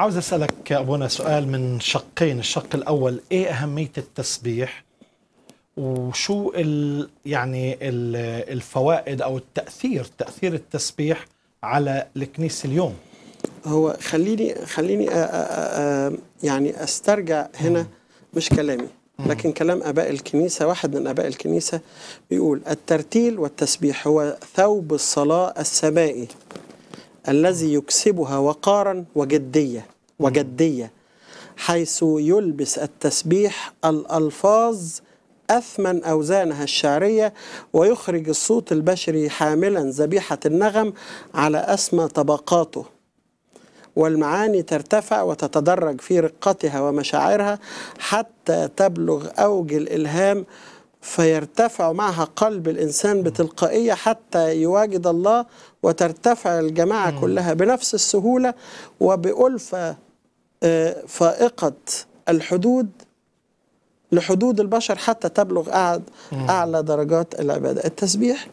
عاوز اسالك يا ابونا سؤال من شقين الشق الاول ايه اهميه التسبيح وشو ال يعني ال الفوائد او التاثير تاثير التسبيح على الكنيسه اليوم هو خليني خليني آآ آآ يعني استرجع هنا مش كلامي لكن كلام اباء الكنيسه واحد من اباء الكنيسه بيقول الترتيل والتسبيح هو ثوب الصلاه السمائي الذي يكسبها وقارا وجدية وجدية حيث يلبس التسبيح الألفاظ أثمن أوزانها الشعرية ويخرج الصوت البشري حاملا ذبيحة النغم على أسمى طبقاته والمعاني ترتفع وتتدرج في رقتها ومشاعرها حتى تبلغ أوج الإلهام فيرتفع معها قلب الإنسان بتلقائية حتى يواجد الله وترتفع الجماعة كلها بنفس السهولة وبألفة آه، فائقة الحدود لحدود البشر حتى تبلغ أعلى درجات العبادة التسبيح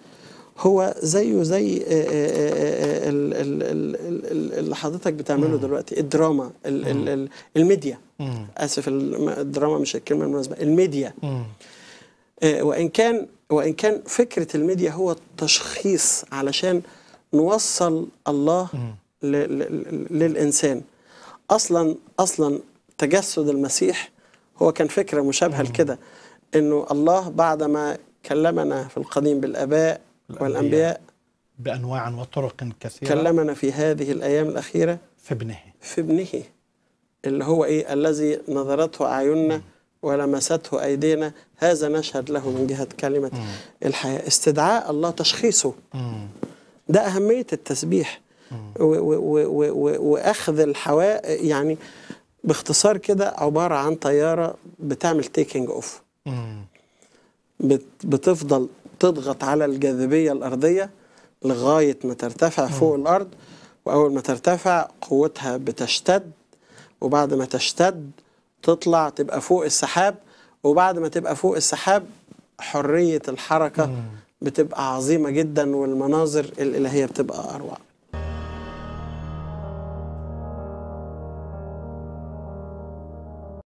هو زيه زي آه، آه، اللي حضرتك بتعمله دلوقتي الدراما الميديا آسف الدراما مش الكلمة المناسبة الميديا آه، وان كان وان كان فكره الميديا هو التشخيص علشان نوصل الله للانسان اصلا اصلا تجسد المسيح هو كان فكره مشابهه لكده انه الله بعد ما كلمنا في القديم بالاباء والانبياء بانواع وطرق كثيره كلمنا في هذه الايام الاخيره في ابنه في ابنه اللي هو ايه الذي نظرته اعيننا ولمسته أيدينا هذا نشهد له من جهة كلمة مم. الحياة استدعاء الله تشخيصه مم. ده أهمية التسبيح وأخذ الحواء يعني باختصار كده عبارة عن طيارة بتعمل تيكينج أوف بتفضل تضغط على الجاذبية الأرضية لغاية ما ترتفع فوق الأرض وأول ما ترتفع قوتها بتشتد وبعد ما تشتد تطلع تبقى فوق السحاب وبعد ما تبقى فوق السحاب حرية الحركة بتبقى عظيمة جدا والمناظر الإلهية بتبقى أروع